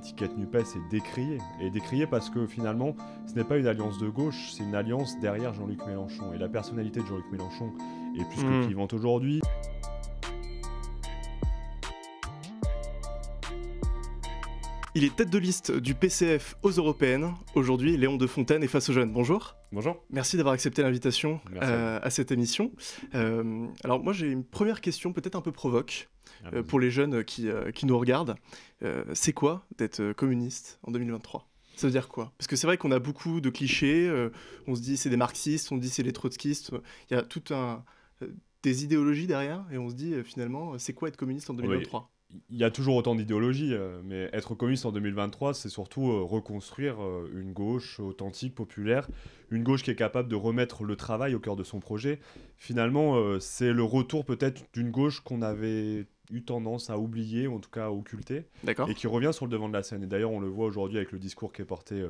l'étiquette NUPES est décriée. Et décriée parce que finalement, ce n'est pas une alliance de gauche, c'est une alliance derrière Jean-Luc Mélenchon. Et la personnalité de Jean-Luc Mélenchon est plus mmh. que hmm. aujourd'hui. Il est tête de liste du PCF aux européennes. Aujourd'hui, Léon de Fontaine est face aux jeunes. Bonjour. Bonjour. Merci d'avoir accepté l'invitation euh, à cette émission. Euh, alors moi, j'ai une première question peut-être un peu provoque ah, euh, pour les jeunes qui, nous regardent. c'est quoi d'être communiste en 2023 ça veut dire quoi Parce que c'est vrai qu'on a beaucoup de clichés, on se dit c'est des marxistes, on dit c'est les trotskistes, il y a tout un, des idéologies derrière et on se dit finalement c'est quoi être communiste en 2023 il y a toujours autant d'idéologies, euh, mais être communiste en 2023, c'est surtout euh, reconstruire euh, une gauche authentique, populaire, une gauche qui est capable de remettre le travail au cœur de son projet. Finalement, c'est le retour peut-être d'une gauche qu'on avait eu tendance à oublier, en tout cas à occulter, et qui revient sur le devant de la scène. Et d'ailleurs, on le voit aujourd'hui avec le discours qui est porté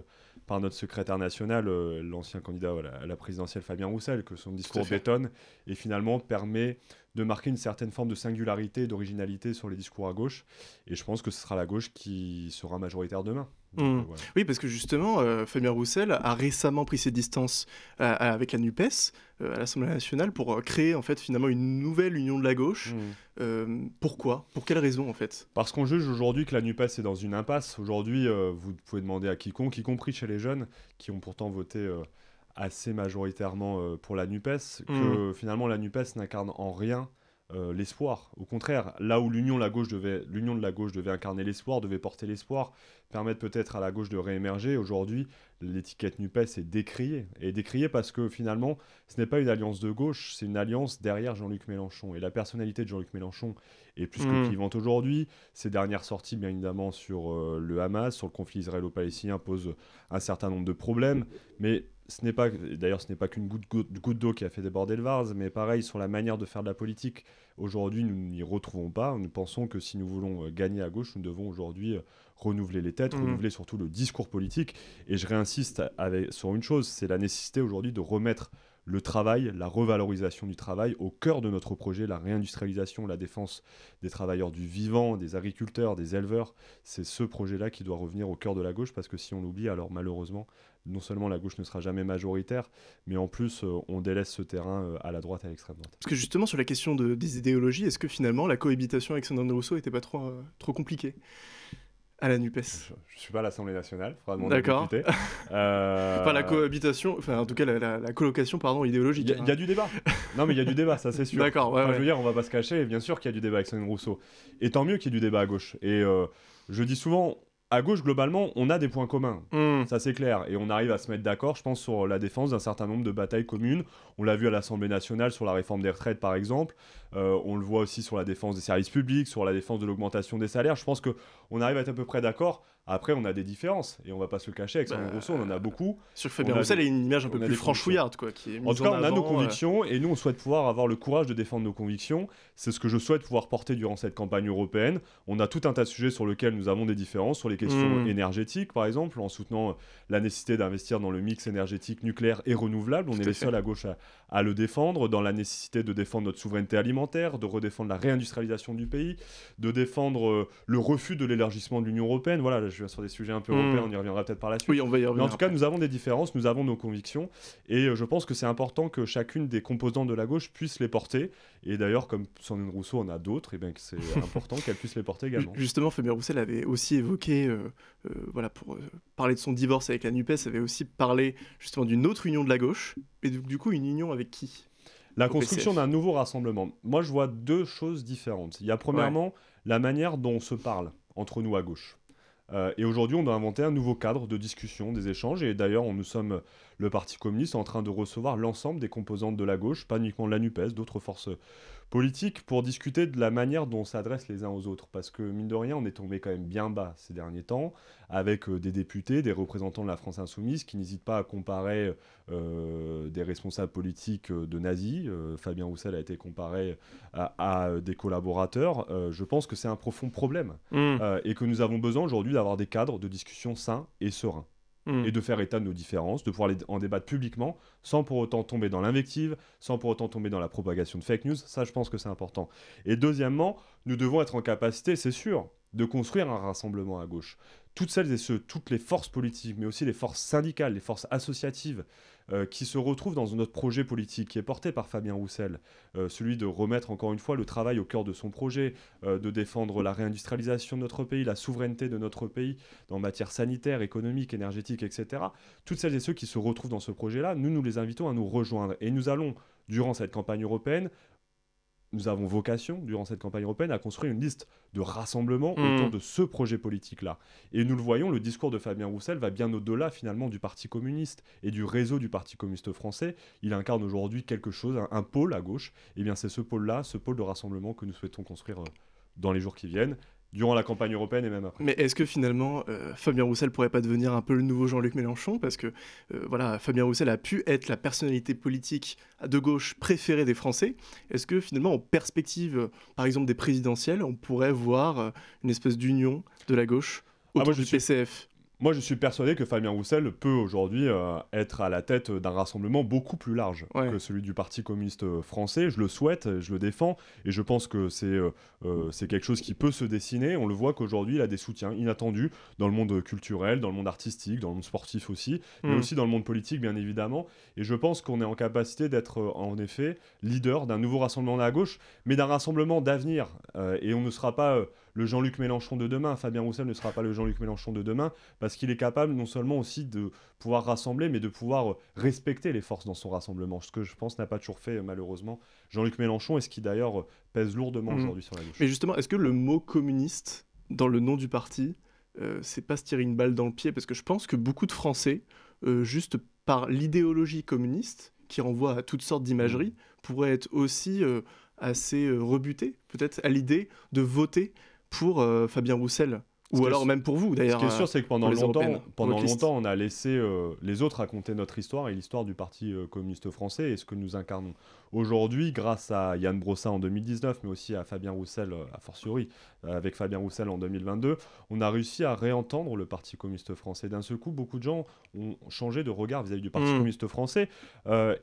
par notre secrétaire national, l'ancien candidat à la présidentielle Fabien Roussel, que son discours bétonne et finalement permet de marquer une certaine forme de singularité, d'originalité sur les discours à gauche. Et je pense que ce sera la gauche qui sera majoritaire demain. Mmh. Euh, oui, parce que justement, euh, Fabien Roussel a récemment pris ses distances euh, avec la NUPES euh, à l'Assemblée nationale pour créer en fait finalement une nouvelle union de la gauche. Mmh. pourquoi Pour quelles raisons en fait Parce qu'on juge aujourd'hui que la NUPES est dans une impasse. Aujourd'hui, vous pouvez demander à quiconque, y compris chez les jeunes qui ont pourtant voté assez majoritairement euh, pour la NUPES, que mm. finalement la NUPES n'incarne en rien euh, l'espoir. Au contraire, là où l'union de la gauche devait, l'union de la gauche devait incarner l'espoir, devait porter l'espoir, permettre peut-être à la gauche de réémerger. Aujourd'hui, l'étiquette Nupes est décriée et décriée parce que finalement, ce n'est pas une alliance de gauche, c'est une alliance derrière Jean-Luc Mélenchon. Et la personnalité de Jean-Luc Mélenchon est plus que vivante mm. aujourd'hui. Ses dernières sorties, bien évidemment, sur euh, le Hamas, sur le conflit israélo-palestinien, posent un certain nombre de problèmes, mais ce n'est pas, d'ailleurs, ce n'est pas qu'une goutte, d'eau qui a fait déborder le vase, mais pareil sur la manière de faire de la politique. Aujourd'hui, nous n'y retrouvons pas. Nous pensons que si nous voulons euh, gagner à gauche, nous devons aujourd'hui euh, renouveler les têtes, mhm. renouveler surtout le discours politique. Et je réinsiste sur une chose, c'est la nécessité aujourd'hui de remettre le travail, la revalorisation du travail au cœur de notre projet, la réindustrialisation, la défense des travailleurs du vivant, des agriculteurs, des éleveurs. C'est ce projet-là qui doit revenir au cœur de la gauche parce que si on l'oublie, alors malheureusement, non seulement la gauche ne sera jamais majoritaire, mais en plus euh, on délaisse ce terrain euh, à la droite et à l'extrême droite. Parce que justement sur la question des idéologies, est-ce que finalement la cohabitation avec Sandrine Rousseau n'était pas trop, euh, trop compliquée à la NUPES. Je, ne suis pas à l'Assemblée nationale, faudra D'accord. Euh... Pas la cohabitation, enfin en tout cas la, colocation pardon, idéologique. Il y, a du débat. non mais il y a du débat, ça c'est sûr. D'accord, Je veux dire, on ne va pas se cacher, bien sûr qu'il y a du débat avec Sandrine Rousseau. Et tant mieux qu'il y ait du débat à gauche. Et euh, je dis souvent, à gauche, globalement, on a des points communs. Hmm. Ça, c'est clair. Et on arrive à se mettre d'accord, je pense, sur la défense d'un certain nombre de batailles communes. On l'a vu à l'Assemblée nationale sur la réforme des retraites, par exemple. Euh, on le voit aussi sur la défense des services publics, sur la défense de l'augmentation des salaires. Je pense qu'on arrive à être à peu près d'accord. Après, on a des différences et on va pas se le cacher. Avec bah, Rousseau, on en a euh, beaucoup. Sur Fabien Roussel y a une image un peu plus franchouillarde, quoi. Qui en tout cas, on a nos convictions et nous, on souhaite pouvoir avoir le courage de défendre nos convictions. C'est ce que je souhaite pouvoir porter durant cette campagne européenne. On a tout un tas de sujets sur lesquels nous avons des différences, sur les questions mmh. énergétiques, par exemple, en soutenant euh, la nécessité d'investir dans le mix énergétique nucléaire et renouvelable. On est les seuls à gauche à, à, le défendre, dans la nécessité de défendre notre souveraineté alimentaire, de redéfendre la réindustrialisation du pays, de défendre euh, le refus de l'élargissement de l'Union européenne. Voilà, je sur des sujets un peu hmm. européens, on y reviendra peut-être par la suite. Oui, on va y revenir. en tout cas, nous avons des différences, nous avons nos convictions, et euh, je pense que c'est important que chacune des composantes de la gauche puisse les porter. Et d'ailleurs, comme Sandrine Rousseau en a d'autres, et eh bien que c'est important qu'elle puisse les porter également. Justement, Fabien Roussel avait aussi évoqué, euh, euh, voilà, pour parler de son divorce avec la Nupes, avait aussi parlé justement d'une autre union de la gauche, et du, coup, une union avec qui la construction d'un nouveau rassemblement. Moi, je vois deux choses différentes. Il y a premièrement la manière dont on se parle entre nous à gauche. Euh, et aujourd'hui, on doit inventer un nouveau cadre de discussion, des échanges. Et d'ailleurs, nous sommes, le Parti communiste, en train de recevoir l'ensemble des composantes de la gauche, pas uniquement de la NUPES, d'autres forces politique pour discuter de la manière dont on s'adresse les uns aux autres. Parce que, mine de rien, on est tombé quand même bien bas ces derniers temps, avec euh, des députés, des représentants de la France insoumise qui n'hésitent pas à comparer euh, des responsables politiques euh, de nazis. Fabien Roussel a été comparé à, des collaborateurs. je pense que c'est un profond problème mmh. et que nous avons besoin aujourd'hui d'avoir des cadres de discussion sains et sereins. Mm. et de faire état de nos différences, de pouvoir en débattre publiquement, sans pour autant tomber dans l'invective, sans pour autant tomber dans la propagation de fake news. Ça, je pense que c'est important. Et deuxièmement, nous devons être en capacité, c'est sûr, de construire un rassemblement à gauche toutes celles et ceux, toutes les forces politiques, mais aussi les forces syndicales, les forces associatives, euh, qui se retrouvent dans notre projet politique qui est porté par Fabien Roussel, euh, celui de remettre encore une fois le travail au cœur de son projet, euh, de défendre la réindustrialisation de notre pays, la souveraineté de notre pays en matière sanitaire, économique, énergétique, etc. Toutes celles et ceux qui se retrouvent dans ce projet-là, nous nous les invitons à nous rejoindre et nous allons durant cette campagne européenne, nous avons vocation, durant cette campagne européenne, à construire une liste de rassemblement hmm. autour de ce projet politique-là. Et nous le voyons, le discours de Fabien Roussel va bien au-delà finalement du Parti communiste et du réseau du Parti communiste français. Il incarne aujourd'hui quelque chose, un, pôle à gauche. Et eh bien c'est ce pôle-là, ce pôle de rassemblement que nous souhaitons construire euh, dans les jours qui viennent durant la campagne européenne et même après. Mais est-ce que finalement euh, Fabien Roussel pourrait pas devenir un peu le nouveau Jean-Luc Mélenchon parce que euh, voilà Fabien Roussel a pu être la personnalité politique de gauche préférée des Français. Est-ce que finalement en perspective euh, par exemple des présidentielles on pourrait voir une espèce d'union de la gauche ah, autour du PCF moi, je suis persuadé que Fabien Roussel peut aujourd'hui euh, être à la tête d'un rassemblement beaucoup plus large que celui du Parti communiste euh, français. Je le souhaite, je le défends, et je pense que c'est euh, c'est quelque chose qui peut se dessiner. On le voit qu'aujourd'hui, il a des soutiens inattendus dans le monde culturel, dans le monde artistique, dans le monde sportif aussi, mais hmm. aussi dans le monde politique, bien évidemment. Et je pense qu'on est en capacité d'être, en effet, leader d'un nouveau rassemblement de la gauche, mais d'un rassemblement d'avenir. et on ne sera pas le Jean-Luc Mélenchon de demain. Fabien Roussel ne sera pas le Jean-Luc Mélenchon de demain parce qu'il est capable non seulement aussi de pouvoir rassembler, mais de pouvoir euh, respecter les forces dans son rassemblement. Ce que je pense n'a pas toujours fait euh, malheureusement Jean-Luc Mélenchon et ce qui d'ailleurs euh, pèse lourdement mmh. aujourd'hui sur la gauche. Mais justement, est-ce que le mot communiste dans le nom du parti, c'est pas se tirer une balle dans le pied Parce que je pense que beaucoup de Français, juste par l'idéologie communiste, qui renvoie à toutes sortes d'imageries, mmh. pourraient être aussi assez rebutés, peut-être, à l'idée de voter pour euh, Fabien Roussel. Ou alors même pour vous d'ailleurs. Ce qui est sûr, c'est que euh, pendant, longtemps, pendant longtemps, on a laissé euh, les autres raconter notre histoire et l'histoire du Parti communiste français et ce que nous incarnons. Aujourd'hui, grâce à Yann Brossa en 2019, mais aussi à Fabien Roussel, a fortiori, avec Fabien Roussel en 2022, on a réussi à réentendre le Parti communiste français. D'un seul coup, beaucoup de gens ont changé de regard vis-à-vis du Parti mmh. communiste français.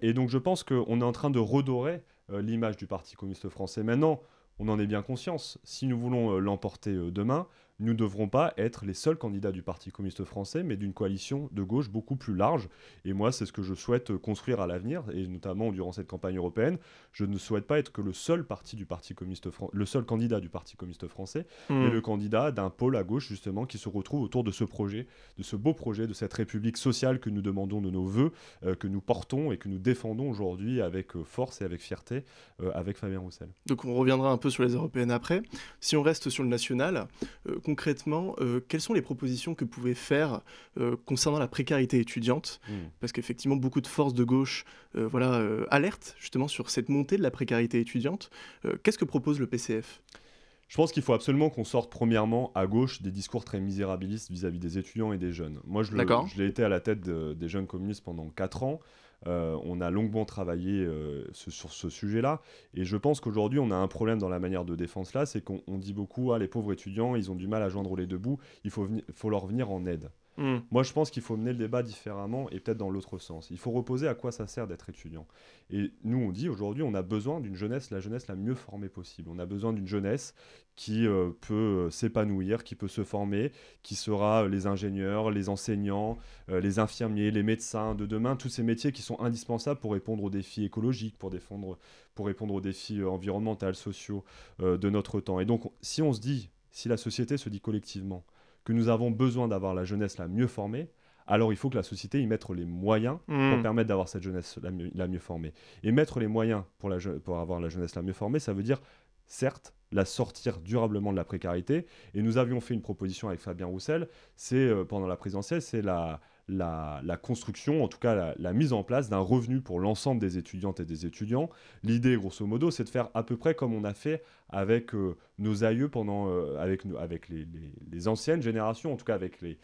et donc, je pense qu'on est en train de redorer l'image du Parti communiste français. Maintenant, on en est bien conscience. Si nous voulons euh, l'emporter euh, demain, nous ne devrons pas être les seuls candidats du Parti communiste français, mais d'une coalition de gauche beaucoup plus large. Et moi, c'est ce que je souhaite euh, construire à l'avenir, et notamment durant cette campagne européenne. Je ne souhaite pas être que le seul parti du Parti communiste le seul candidat du Parti communiste français, hmm. mais le candidat d'un pôle à gauche justement qui se retrouve autour de ce projet, de ce beau projet, de cette République sociale que nous demandons de nos voeux, euh, que nous portons et que nous défendons aujourd'hui avec euh, force et avec fierté avec Fabien Roussel. Donc on reviendra un peu sur les européennes après. Si on reste sur le national concrètement, euh, quelles sont les propositions que vous pouvez faire euh, concernant la précarité étudiante hmm. Parce qu'effectivement, beaucoup de forces de gauche euh, voilà, alertent justement sur cette montée de la précarité étudiante. Qu'est-ce que propose le PCF je pense qu'il faut absolument qu'on sorte premièrement à gauche des discours très misérabilistes vis-à-vis des étudiants et des jeunes. Moi, je l'ai été à la tête des jeunes communistes pendant 4 ans. Euh, on a longuement travaillé euh, sur ce sujet-là. Et je pense qu'aujourd'hui, on a un problème dans la manière de défense là, c'est qu'on dit beaucoup, ah, les pauvres étudiants, ils ont du mal à joindre les deux bouts, il faut leur venir en aide. Hmm. Moi, je pense qu'il faut mener le débat différemment et peut-être dans l'autre sens. Il faut reposer à quoi ça sert d'être étudiant. Et nous, on dit aujourd'hui, on a besoin d'une jeunesse, la jeunesse la mieux formée possible. On a besoin d'une jeunesse qui euh, peut euh, s'épanouir, qui peut se former, qui sera euh, les ingénieurs, les enseignants, les infirmiers, les médecins de demain, tous ces métiers qui sont indispensables pour répondre aux défis écologiques, pour, répondre aux défis environnementaux, sociaux de notre temps. Et donc, si on se dit, si la société se dit collectivement, que nous avons besoin d'avoir la jeunesse la mieux formée, alors il faut que la société y mette les moyens pour hmm. permettre d'avoir cette jeunesse la, mieux, formée. Et mettre les moyens pour, la, pour avoir la jeunesse la mieux formée, ça veut dire, certes, la sortir durablement de la précarité. Et nous avions fait une proposition avec Fabien Roussel, c'est euh, pendant la présidentielle, c'est la, la, construction, en tout cas la, mise en place d'un revenu pour l'ensemble des étudiantes et des étudiants. L'idée, grosso modo, c'est de faire à peu près comme on a fait avec euh, nos aïeux pendant, euh, avec, avec les, anciennes générations, en tout cas avec les,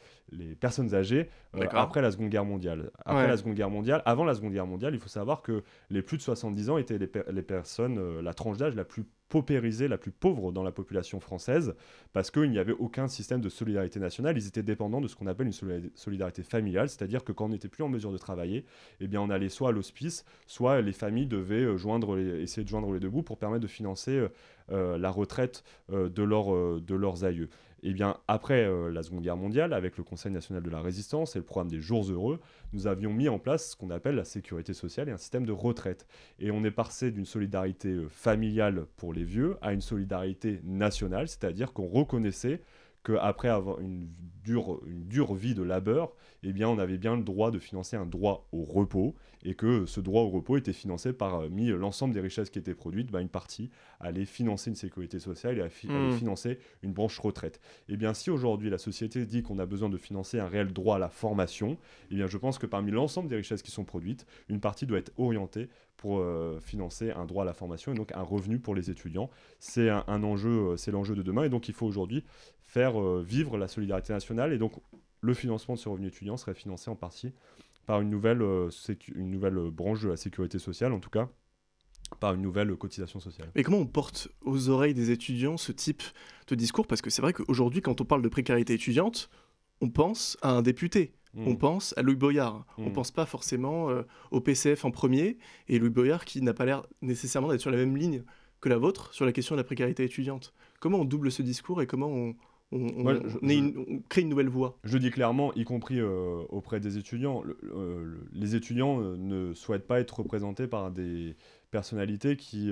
personnes âgées euh, après la Seconde Guerre mondiale. Après la Seconde Guerre mondiale, avant la Seconde Guerre mondiale, il faut savoir que les plus de 70 ans étaient les, personnes, la tranche d'âge la plus paupérisée, la plus pauvre dans la population française, parce qu'il n'y avait aucun système de solidarité nationale, ils étaient dépendants de ce qu'on appelle une solidarité familiale c'est-à-dire que quand on n'était plus en mesure de travailler, eh on allait soit à l'hospice, soit les familles devaient euh, joindre essayer de joindre les deux bouts pour permettre de financer euh, euh, la retraite de, leurs aïeux. Eh bien, après la Seconde Guerre mondiale, avec le Conseil national de la résistance et le programme des jours heureux, nous avions mis en place ce qu'on appelle la sécurité sociale et un système de retraite. Et on est passé d'une solidarité familiale pour les vieux à une solidarité nationale, c'est-à-dire qu'on reconnaissait qu'après avoir une dure, une dure vie de labeur, eh bien, on avait bien le droit de financer un droit au repos, et que ce droit au repos était financé par, euh, l'ensemble des richesses qui étaient produites, bah, une partie allait financer une sécurité sociale et hmm. financer une branche retraite. Eh bien, si aujourd'hui la société dit qu'on a besoin de financer un réel droit à la formation, eh bien, je pense que parmi l'ensemble des richesses qui sont produites, une partie doit être orientée pour euh, financer un droit à la formation et donc un revenu pour les étudiants. C'est un, enjeu, euh, c'est l'enjeu de demain et donc il faut aujourd'hui faire euh, vivre la solidarité nationale et donc le financement de ce revenu étudiant serait financé en partie par une nouvelle, une nouvelle branche de la sécurité sociale en tout cas par une nouvelle cotisation sociale. Et comment on porte aux oreilles des étudiants ce type de discours Parce que c'est vrai qu'aujourd'hui, quand on parle de précarité étudiante, on pense à un député Hmm. On pense à Louis Boyard. on On hmm. pense pas forcément euh, au PCF en premier et Louis Boyard qui n'a pas l'air nécessairement d'être sur la même ligne que la vôtre sur la question de la précarité étudiante. Comment on double ce discours et comment on, crée une nouvelle voie. Je dis clairement, y compris euh, auprès des étudiants, les étudiants euh, ne souhaitent pas être représentés par des personnalités qui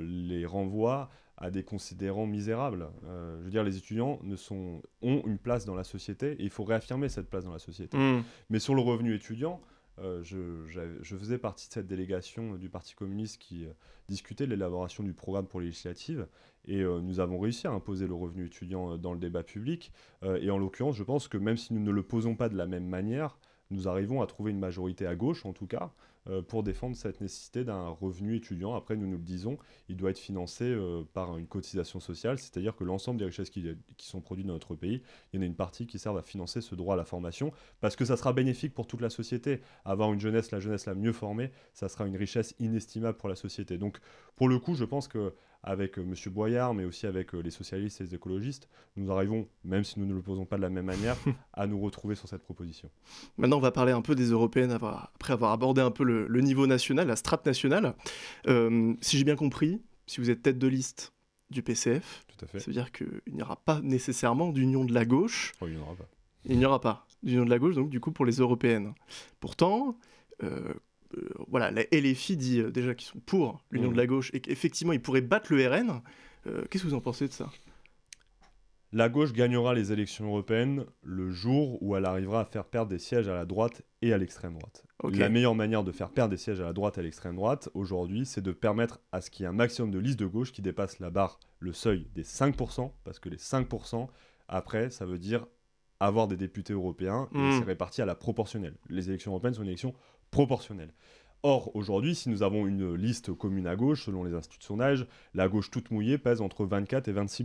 les renvoient à des considérants misérables. Euh, je veux dire, les étudiants ne sont, ont une place dans la société et il faut réaffirmer cette place dans la société. Mm. Mais sur le revenu étudiant, euh, je, faisais partie de cette délégation du Parti communiste qui euh, discutait de l'élaboration du programme pour les et nous avons réussi à imposer le revenu étudiant dans le débat public. et en l'occurrence, je pense que même si nous ne le posons pas de la même manière, nous arrivons à trouver une majorité à gauche, en tout cas, euh, pour défendre cette nécessité d'un revenu étudiant. Après, nous nous le disons, il doit être financé euh, par une cotisation sociale, c'est-à-dire que l'ensemble des richesses qui, sont produites dans notre pays, il y en a une partie qui sert à financer ce droit à la formation, parce que ça sera bénéfique pour toute la société. Avoir une jeunesse, la jeunesse la mieux formée, ça sera une richesse inestimable pour la société. Donc, pour le coup, je pense que avec euh, M. Boyard, mais aussi avec euh, les socialistes et les écologistes, nous arrivons, même si nous ne le posons pas de la même manière, à nous retrouver sur cette proposition. Maintenant, on va parler un peu des européennes après avoir abordé un peu le, niveau national, la strate nationale. Euh, si j'ai bien compris, si vous êtes tête de liste du PCF, à ça veut dire qu'il n'y aura pas nécessairement d'union de la gauche. Oh, il n'y en aura pas. Il n'y aura pas d'union de la gauche, donc du coup pour les européennes. Pourtant, euh, euh, voilà, la LFI dit euh, déjà qu'ils sont pour l'union mm. de la gauche et qu'effectivement ils pourraient battre le RN. Euh, qu'est-ce que vous en pensez de ça La gauche gagnera les élections européennes le jour où elle arrivera à faire perdre des sièges à la droite et à l'extrême droite. La meilleure manière de faire perdre des sièges à la droite et à l'extrême droite aujourd'hui, c'est de permettre à ce qu'il y ait un maximum de listes de gauche qui dépassent la barre, le seuil des 5%, parce que les 5%, après, ça veut dire avoir des députés européens, et mm. c'est réparti à la proportionnelle. Les élections européennes sont une élection proportionnelle. Or, aujourd'hui, si nous avons une liste commune à gauche, selon les instituts de sondage, la gauche toute mouillée pèse entre 24 et 26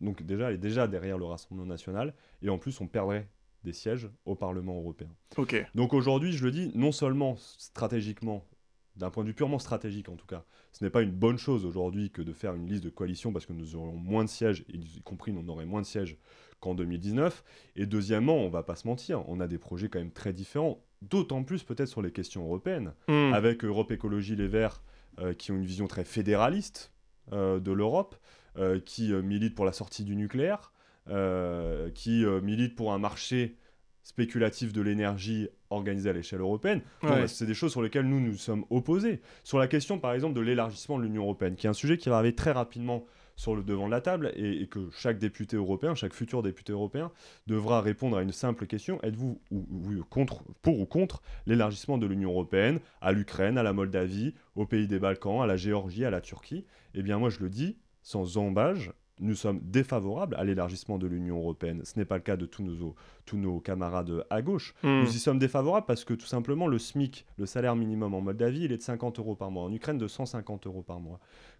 Donc déjà, elle est déjà derrière le Rassemblement national, et en plus, on perdrait des sièges au Parlement européen. Ok. Donc aujourd'hui, je le dis, non seulement stratégiquement, d'un point de vue purement stratégique en tout cas, ce n'est pas une bonne chose aujourd'hui que de faire une liste de coalition parce que nous aurions moins de sièges, y compris on aurait moins de sièges qu'en 2019. Et deuxièmement, on va pas se mentir, on a des projets quand même très différents, d'autant plus peut-être sur les questions européennes, hmm. avec Europe Écologie Les Verts euh, qui ont une vision très fédéraliste euh, de l'Europe, euh, qui milite pour la sortie du nucléaire, qui milite pour un marché spéculatif de l'énergie organisé à l'échelle européenne. Bah, c'est des choses sur lesquelles nous nous sommes opposés. Sur la question, par exemple, de l'élargissement de l'Union européenne, qui est un sujet qui va arriver très rapidement sur le devant de la table et, que chaque député européen, chaque futur député européen devra répondre à une simple question êtes-vous pour ou contre l'élargissement de l'Union européenne à l'Ukraine, à la Moldavie, aux pays des Balkans, à la Géorgie, à la Turquie Eh bien, moi, je le dis sans embâge, nous sommes défavorables à l'élargissement de l'Union européenne. Ce n'est pas le cas de tous nos, tous nos camarades à gauche. Hmm. Nous y sommes défavorables parce que tout simplement le SMIC, le salaire minimum en Moldavie, il est de 50 euros par mois. En Ukraine, de 150 euros par mois.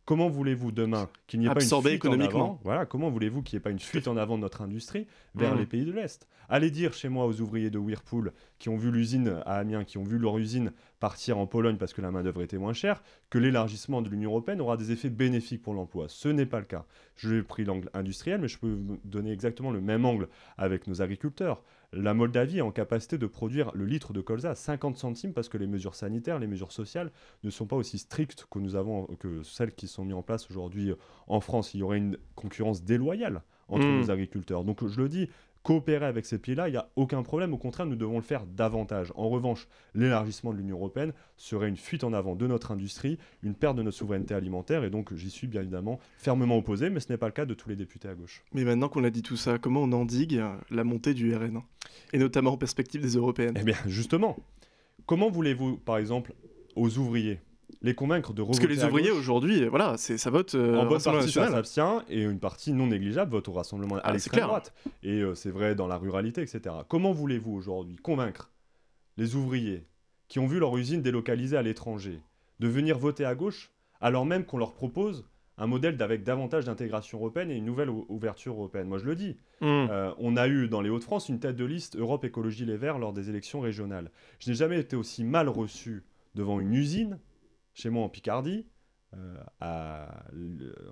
Comment voulez-vous demain qu'il n'y ait pas une fuite économiquement. En avant, voilà, comment voulez-vous pas une fuite en avant de notre industrie vers mmh. les pays de l'Est Allez dire chez moi aux ouvriers de Whirlpool qui ont vu l'usine à Amiens, qui ont vu leur usine partir en Pologne parce que la main-d'œuvre était moins chère, que l'élargissement de l'Union européenne aura des effets bénéfiques pour l'emploi. Ce n'est pas le cas. Je vais pris l'angle industriel, mais je peux vous donner exactement le même angle avec nos agriculteurs. La Moldavie est en capacité de produire le litre de colza à 50 centimes parce que les mesures sanitaires, les mesures sociales ne sont pas aussi strictes que, nous avons, que celles qui sont mises en place aujourd'hui en France. Il y aurait une concurrence déloyale entre mmh. nos agriculteurs. Donc je le dis, coopérer avec ces pays-là, il n'y a aucun problème. Au contraire, nous devons le faire davantage. En revanche, l'élargissement de l'Union européenne serait une fuite en avant de notre industrie, une perte de notre souveraineté alimentaire. Et donc, j'y suis bien évidemment fermement opposé, mais ce n'est pas le cas de tous les députés à gauche. Mais maintenant qu'on a dit tout ça, comment on endigue euh, la montée du RN hein, Et notamment en perspective des européennes Eh bien, justement, comment voulez-vous, par exemple, aux ouvriers les convaincre de Parce que les ouvriers aujourd'hui, voilà, ça vote. Euh, en et une partie non négligeable vote au rassemblement ah, à l'extrême hein. droite. Et euh, c'est vrai dans la ruralité, etc. Comment voulez-vous aujourd'hui convaincre les ouvriers qui ont vu leur usine délocalisée à l'étranger de venir voter à gauche alors même qu'on leur propose un modèle avec davantage d'intégration européenne et une nouvelle ouverture européenne. Moi, je le dis. Mmh. Euh, on a eu dans les Hauts-de-France une tête de liste Europe Écologie Les Verts lors des élections régionales. Je n'ai jamais été aussi mal reçu devant une usine chez moi en Picardie, euh, à,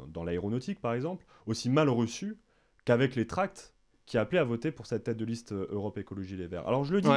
dans l'aéronautique par exemple, aussi mal reçu qu'avec les tracts qui appelaient à voter pour cette tête de liste euh, Europe Écologie Les Verts. Alors je le dis,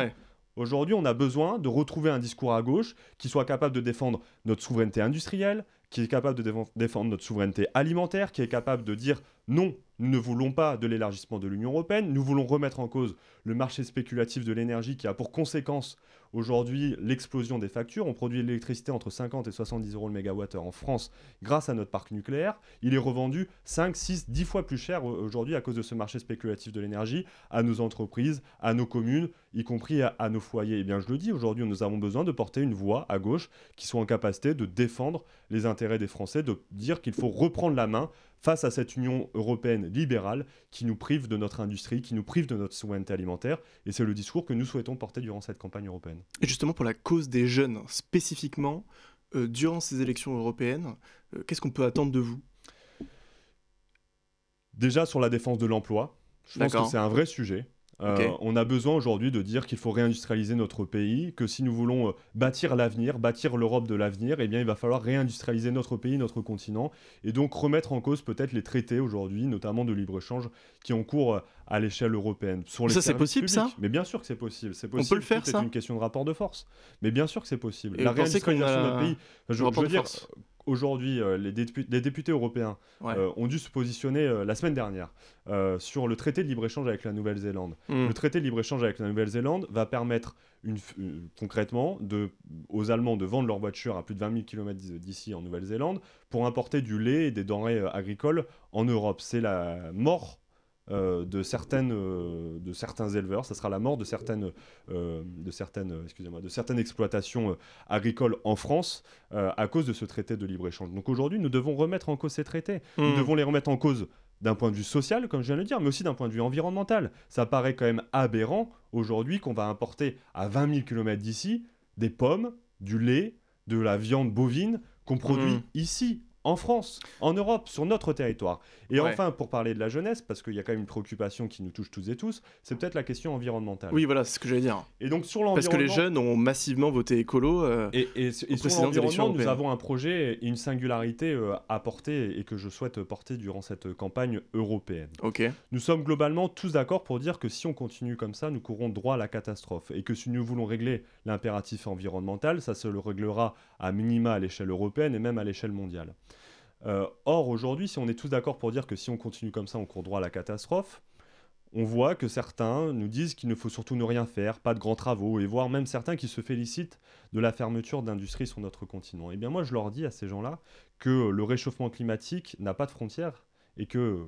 aujourd'hui on a besoin de retrouver un discours à gauche qui soit capable de défendre notre souveraineté industrielle, qui est capable de défendre notre souveraineté alimentaire, qui est capable de dire non, nous ne voulons pas de l'élargissement de l'Union européenne, nous voulons remettre en cause le marché spéculatif de l'énergie qui a pour conséquence Aujourd'hui, l'explosion des factures, on produit de l'électricité entre 50 et 70 euros le mégawattheure en France grâce à notre parc nucléaire. Il est revendu 5, 6, 10 fois plus cher aujourd'hui à cause de ce marché spéculatif de l'énergie à nos entreprises, à nos communes, y compris à, à nos foyers. Et eh bien, je le dis, aujourd'hui, nous avons besoin de porter une voix à gauche qui soit en capacité de défendre les intérêts des Français, de dire qu'il faut reprendre la main face à cette Union européenne libérale qui nous prive de notre industrie, qui nous prive de notre souveraineté alimentaire. Et c'est le discours que nous souhaitons porter durant cette campagne européenne. Et justement, pour la cause des jeunes, spécifiquement, euh, durant ces élections européennes, euh, qu'est-ce qu'on peut attendre de vous Déjà sur la défense de l'emploi, je pense que c'est un vrai sujet. Euh, on a besoin aujourd'hui de dire qu'il faut réindustrialiser notre pays, que si nous voulons euh, bâtir l'avenir, bâtir l'Europe de l'avenir, eh bien il va falloir réindustrialiser notre pays, notre continent, et donc remettre en cause peut-être les traités aujourd'hui, notamment de libre-échange, qui ont cours euh, à l'échelle européenne. Sur ça c'est possible ça Mais bien sûr que c'est possible. C'est possible. On peut le faire ça. C'est une question de rapport de force. Mais bien sûr que c'est possible. la réindustrialisation de notre pays. je, aujourd'hui, euh, les, députés européens euh, ont dû se positionner euh, la semaine dernière sur le traité de libre-échange avec la Nouvelle-Zélande. Hmm. Le traité de libre-échange avec la Nouvelle-Zélande va permettre concrètement aux Allemands de vendre leur voiture à plus de 20 000 km d'ici en Nouvelle-Zélande pour importer du lait et des denrées agricoles en Europe. C'est la mort euh, de, certaines, euh, de certains éleveurs, ça sera la mort de certaines, euh, de certaines, excusez-moi, de certaines exploitations agricoles en France à cause de ce traité de libre-échange. Donc aujourd'hui, nous devons remettre en cause ces traités. Nous hmm. devons les remettre en cause d'un point de vue social, comme je viens de le dire, mais aussi d'un point de vue environnemental. Ça paraît quand même aberrant aujourd'hui qu'on va importer à 20 000 km d'ici des pommes, du lait, de la viande bovine qu'on produit hmm. ici en France, en Europe, sur notre territoire. Et enfin, pour parler de la jeunesse, parce qu'il y a quand même une préoccupation qui nous touche toutes et tous, c'est peut-être la question environnementale. Oui, voilà, c'est ce que j'allais dire. Et donc sur l'environnement, parce que les jeunes ont massivement voté écolo. Euh, et, sur l'environnement, nous avons un projet et une singularité euh, à porter et que je souhaite porter durant cette campagne européenne. Ok. Nous sommes globalement tous d'accord pour dire que si on continue comme ça, nous courons droit à la catastrophe et que si nous voulons régler l'impératif environnemental, ça se le réglera à minima à l'échelle européenne et même à l'échelle mondiale. Euh, or, aujourd'hui, si on est tous d'accord pour dire que si on continue comme ça, on court droit à la catastrophe, on voit que certains nous disent qu'il ne faut surtout ne rien faire, pas de grands travaux, et voire même certains qui se félicitent de la fermeture d'industries sur notre continent. Eh bien moi je leur dis à ces gens-là que le réchauffement climatique n'a pas de frontières et que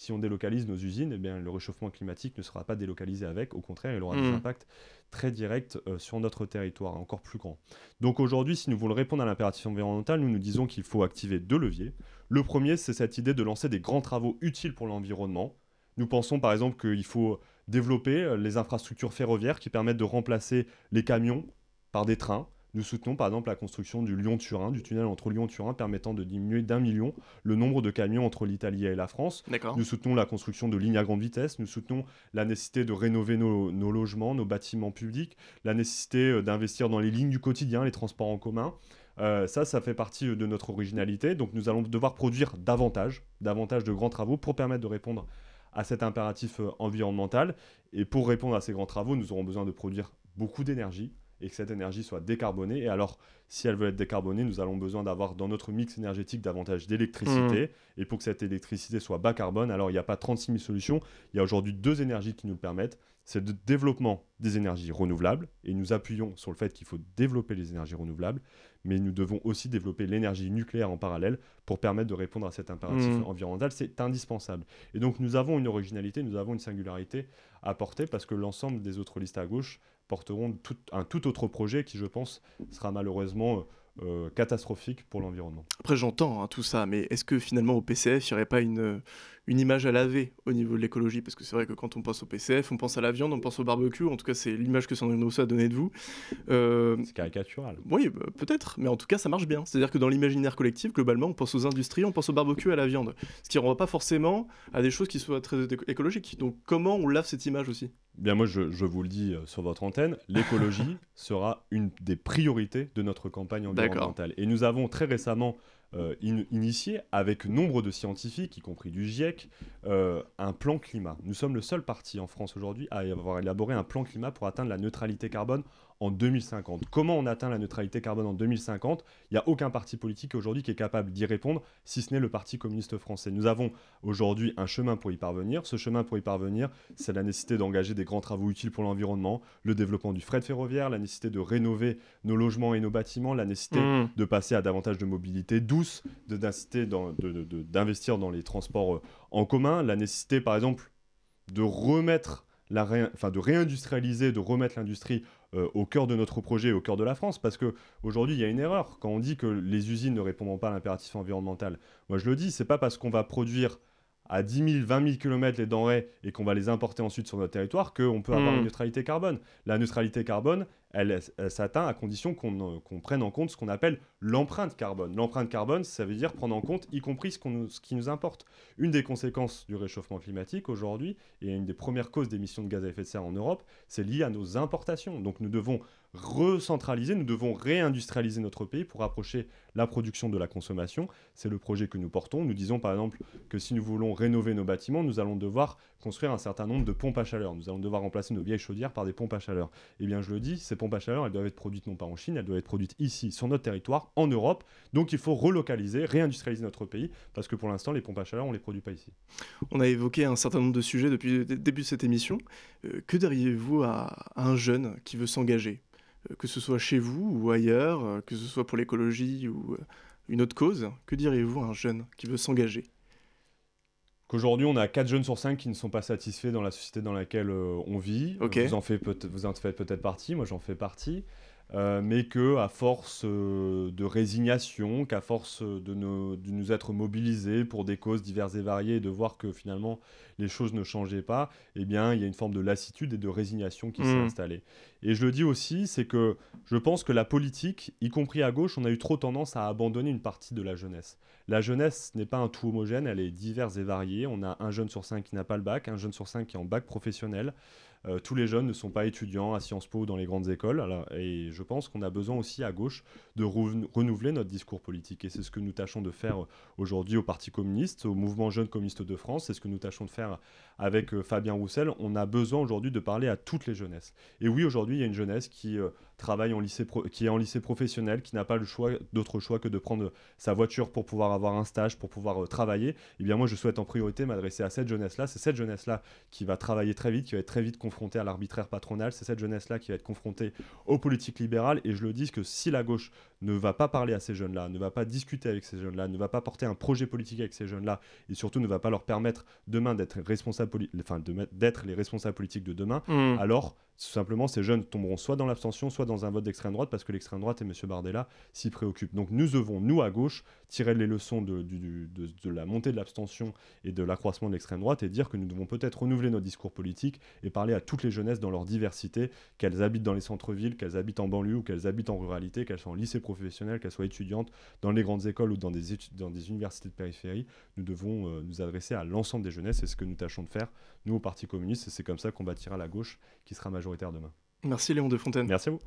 si on délocalise nos usines, eh bien, le réchauffement climatique ne sera pas délocalisé avec. Au contraire, il aura des mmh. impacts très directs euh, sur notre territoire, encore plus grands. Donc aujourd'hui, si nous voulons répondre à l'impératif environnemental, nous nous disons qu'il faut activer deux leviers. Le premier, c'est cette idée de lancer des grands travaux utiles pour l'environnement. Nous pensons par exemple qu'il faut développer euh, les infrastructures ferroviaires qui permettent de remplacer les camions par des trains nous soutenons par exemple la construction du Lyon-Turin, du tunnel entre Lyon Turin permettant de diminuer d'un million le nombre de camions entre l'Italie et la France. Nous soutenons la construction de lignes à grande vitesse, nous soutenons la nécessité de rénover nos, logements, nos bâtiments publics, la nécessité euh, d'investir dans les lignes du quotidien, les transports en commun. Euh, ça, ça fait partie euh, de notre originalité. Donc nous allons devoir produire davantage, davantage de grands travaux pour permettre de répondre à cet impératif environnemental. Et pour répondre à ces grands travaux, nous aurons besoin de produire beaucoup d'énergie, et que cette énergie soit décarbonée. Et alors, si elle veut être décarbonée, nous allons besoin d'avoir dans notre mix énergétique davantage d'électricité. Mmh. Et pour que cette électricité soit bas carbone, alors il n'y a pas 36 000 solutions. Il y a aujourd'hui deux énergies qui nous permettent. C'est le développement des énergies renouvelables. Et nous appuyons sur le fait qu'il faut développer les énergies renouvelables. Mais nous devons aussi développer l'énergie nucléaire en parallèle pour permettre de répondre à cet impératif mmh. environnemental. C'est indispensable. Et donc, nous avons une originalité, nous avons une singularité à porter parce que l'ensemble des autres listes à gauche porteront un tout autre projet qui, je pense, sera malheureusement euh, euh, catastrophique pour l'environnement. Après, j'entends hein, tout ça, mais est-ce que finalement au PCF, il n'y aurait pas une, une image à laver au niveau de l'écologie, parce que c'est vrai que quand on pense au PCF, on pense à la viande, on pense au barbecue, en tout cas c'est l'image que Sandrine Rousseau a donnée de vous. Euh, c'est caricatural. Oui, bah, peut-être, mais en tout cas ça marche bien. C'est-à-dire que dans l'imaginaire collectif, globalement, on pense aux industries, on pense au barbecue, à la viande, ce qui ne renvoie pas forcément à des choses qui soient très écologiques. Donc comment on lave cette image aussi eh Bien moi je, je, vous le dis euh, sur votre antenne, l'écologie sera une des priorités de notre campagne environnementale. Et nous avons très récemment euh, initié avec nombre de scientifiques, y compris du GIEC, euh, un plan climat. Nous sommes le seul parti en France aujourd'hui à avoir élaboré un plan climat pour atteindre la neutralité carbone en 2050. Comment on atteint la neutralité carbone en 2050 Il n'y a aucun parti politique aujourd'hui qui est capable d'y répondre, si ce n'est le Parti communiste français. Nous avons aujourd'hui un chemin pour y parvenir. Ce chemin pour y parvenir, c'est la nécessité d'engager des grands travaux utiles pour l'environnement, le développement du fret ferroviaire, la nécessité de rénover nos logements et nos bâtiments, la nécessité mmh. de passer à davantage de mobilité douce, d'investir dans, de, dans les transports euh, en commun, la nécessité par exemple de remettre la enfin, de réindustrialiser, de remettre l'industrie euh, au cœur de notre projet, au cœur de la France, parce qu'aujourd'hui, il y a une erreur quand on dit que les usines ne répondent pas à l'impératif environnemental. Moi je le dis, ce n'est pas parce qu'on va produire à 10 000, 20 000 km les denrées et qu'on va les importer ensuite sur notre territoire qu'on peut avoir hmm. une neutralité carbone. La neutralité carbone, elle, s'atteint à condition euh, qu'on prenne en compte ce qu'on appelle l'empreinte carbone. L'empreinte carbone, ça veut dire prendre en compte y compris ce, qu'on, ce qui nous importe. Une des conséquences du réchauffement climatique aujourd'hui, et une des premières causes d'émissions de gaz à effet de serre en Europe, c'est lié à nos importations. Donc nous devons recentraliser, nous devons réindustrialiser notre pays pour rapprocher la production de la consommation. C'est le projet que nous portons. Nous disons par exemple que si nous voulons rénover nos bâtiments, nous allons devoir construire un certain nombre de pompes à chaleur. Nous allons devoir remplacer nos vieilles chaudières par des pompes à chaleur. Eh bien je le dis, c'est pompes à chaleur, elles doivent être produites non pas en Chine, elles doivent être produites ici, sur notre territoire, en Europe. Donc il faut relocaliser, réindustrialiser notre pays, parce que pour l'instant, les pompes à chaleur, on ne les produit pas ici. On a évoqué un certain nombre de sujets depuis le début de cette émission. Euh, que diriez-vous à un jeune qui veut s'engager euh, que ce soit chez vous ou ailleurs, euh, que ce soit pour l'écologie ou une autre cause, que diriez-vous à un jeune qui veut s'engager qu'aujourd'hui on a 4 jeunes sur 5 qui ne sont pas satisfaits dans la société dans laquelle euh, on vit. Euh, vous en faites peut-être partie, moi j'en fais partie. Euh, mais que à force de résignation, qu'à force de, nous être mobilisés pour des causes diverses et variées et de voir que finalement les choses ne changeaient pas, eh bien il y a une forme de lassitude et de résignation qui s'est hmm. installée. Et je le dis aussi, c'est que je pense que la politique, y compris à gauche, on a eu trop tendance à abandonner une partie de la jeunesse. La jeunesse n'est pas un tout homogène, elle est diverse et variée. On a un jeune sur cinq qui n'a pas le bac, un jeune sur cinq qui est en bac professionnel. Euh, tous les jeunes ne sont pas étudiants à Sciences Po ou dans les grandes écoles. et je pense qu'on a besoin aussi à gauche de renouveler notre discours politique. Et c'est ce que nous tâchons de faire euh, aujourd'hui au Parti communiste, au mouvement Jeunes Communiste de France. C'est ce que nous tâchons de faire avec euh, Fabien Roussel. On a besoin aujourd'hui de parler à toutes les jeunesses. Et oui, aujourd'hui, il y a une jeunesse qui euh, travaille en lycée qui est en lycée professionnel, qui n'a pas le choix d'autre choix que de prendre sa voiture pour pouvoir avoir un stage, pour pouvoir euh, travailler, et eh bien moi je souhaite en priorité m'adresser à cette jeunesse-là. C'est cette jeunesse-là qui va travailler très vite, qui va être très vite confrontée à l'arbitraire patronal. C'est cette jeunesse-là qui va être confrontée aux politiques libérales. Et je le dis que si la gauche ne va pas parler à ces jeunes-là, ne va pas discuter avec ces jeunes-là, ne va pas porter un projet politique avec ces jeunes-là, et surtout ne va pas leur permettre demain d'être enfin d'être les responsables politiques de demain, mmh. alors tout simplement ces jeunes tomberont soit dans l'abstention, soit dans dans un vote d'extrême droite parce que l'extrême droite et M. Bardella s'y préoccupent. Donc nous devons, nous à gauche, tirer les leçons de, du, de, la montée de l'abstention et de l'accroissement de l'extrême droite et dire que nous devons peut-être renouveler nos discours politiques et parler à toutes les jeunesses dans leur diversité, qu'elles habitent dans les centres-villes, qu'elles habitent en banlieue ou qu'elles habitent en ruralité, qu'elles soient en lycée professionnel, qu'elles soient étudiantes dans les grandes écoles ou dans des, dans des universités de périphérie. Nous devons euh, nous adresser à l'ensemble des jeunesses, c'est ce que nous tâchons de faire, nous au Parti communiste, et c'est comme ça qu'on bâtira la gauche qui sera majoritaire demain. Merci Léon de Fontaine. Merci à vous.